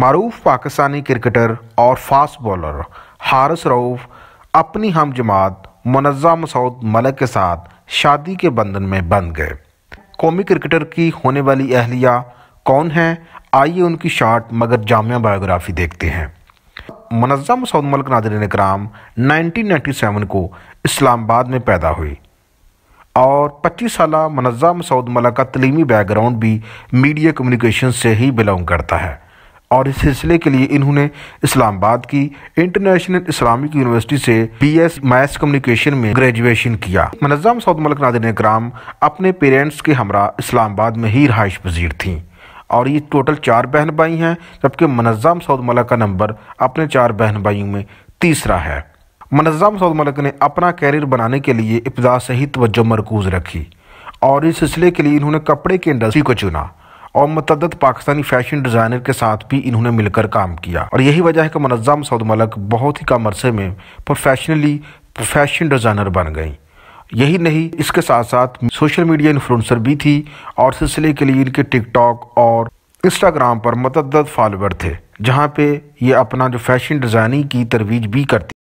मरूफ Pakistani cricketer और fast bowler Haris Rauf अपनी हम जमात मुनज़ा मसूद मलक के साथ शादी के बंधन में बंध गए कौमी क्रिकेटर की होने वाली अहलिया कौन है आइए उनकी शार्ट मगर जामिया बायोग्राफी देखते हैं मुनज़ा मसूद मलक नाइनटीन कराम 1997 को इस्लामाबाद में पैदा हुई और 25 साल मुनज़ा मसूद मलक का तलीमी बैकग्राउंड भी मीडिया कम्युनिकेशन से ही बिलोंग करता है और इस सिलसिले के लिए इन्होंने इस्लामाबाद की इंटरनेशनल इस्लामिक यूनिवर्सिटी से बी एस मैथ्स कम्युनिकेशन में ग्रेजुएशन किया मनज़म सऊद मलक नादिन कराम अपने पेरेंट्स के हमरा इस्लामाबाद में ही रहाइश पजीर थीं और ये टोटल चार बहन भाई हैं जबकि मनज़म सऊद मलक का नंबर अपने चार बहन भाइयों में तीसरा है मनज़म सऊद मलक ने अपना कैरियर बनाने के लिए इब्तदा सही तवज्जो मरकूज़ रखी और इस सिलसिले के लिए इन्होंने कपड़े की इंडस्ट्री को चुना और मतदद पाकिस्तानी फैशन डिज़ाइनर के साथ भी इन्होंने मिलकर काम किया और यही वजह है कि मनज़म सऊद मलक बहुत ही कम अरसे में प्रोफेशनली फैशन डिज़ाइनर बन गई यही नहीं इसके साथ साथ सोशल मीडिया इन्फ्लुंसर भी थी और सिलसिले के लिए इनके टिकटॉक और इंस्टाग्राम पर मतदद फॉलोअर थे जहाँ पे ये अपना जो फैशन डिज़ाइनिंग की तरवीज भी करती